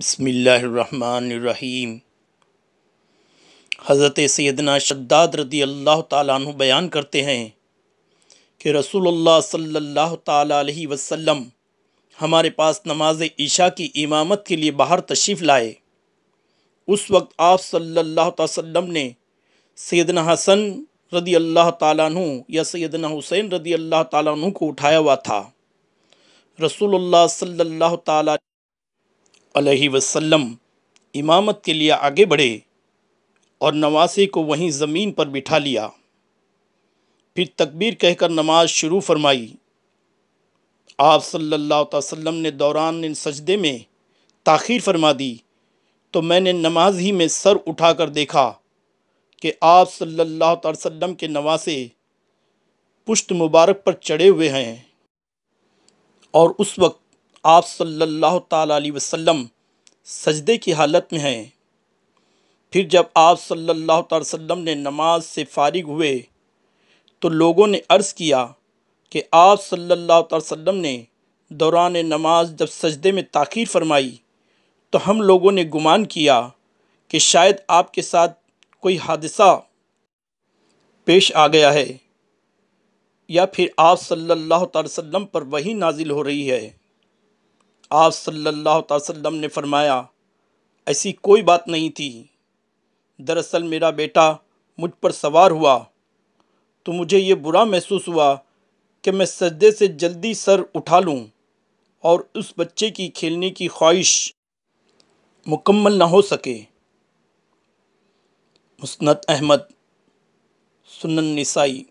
बसमीम हज़रत सैदना शद्दाद रदी अल्लाह तु बयान करते हैं कि रसूलुल्लाह सल्लल्लाहु अलैहि वसल्लम हमारे पास नमाज ईशा की इमामत के लिए बाहर तशरीफ़ लाए उस वक्त आप सल्लल्लाहु अलैहि वसल्लम ने सैदना हसन रदी अल्लाह तु या सैदना हुसैन रदी अल्लाह तु को उठाया हुआ था रसूल सल्ला वसल्लम इमामत के लिए आगे बढ़े और नवासे को वहीं ज़मीन पर बिठा लिया फिर तकबीर कहकर नमाज शुरू फरमाई आप सल्लल्लाहु अलैहि वसल्लम ने दौरान इन सजदे में ताखिर फरमा दी तो मैंने नमाज ही में सर उठाकर देखा कि आप सल्लल्लाहु अलैहि वसल्लम के नवासे पुश्त मुबारक पर चढ़े हुए हैं और उस वक्त आप सल्लल्लाहु अलैहि वसल्लम सजदे की हालत में हैं फिर जब आप सल्लल्लाहु अलैहि वसल्लम ने नमाज से फारिग हुए तो लोगों ने अर्ज़ किया कि आप सल्लल्लाहु अलैहि वसल्लम ने दौरान नमाज जब सजदे में ताखीर फरमाई तो हम लोगों ने गुमान किया कि शायद आपके साथ कोई हादसा पेश आ गया है या फिर आप सल्लल्लाहु अलैहि वसल्लम पर वही नाजिल हो रही है आप सल्लल्लाहु अलैहि वसल्लम ने फरमाया ऐसी कोई बात नहीं थी दरअसल मेरा बेटा मुझ पर सवार हुआ तो मुझे ये बुरा महसूस हुआ कि मैं सजदे से जल्दी सर उठा लूँ और उस बच्चे की खेलने की ख्वाहिश मुकम्मल ना हो सके मुस्नद अहमद सुनन निसाई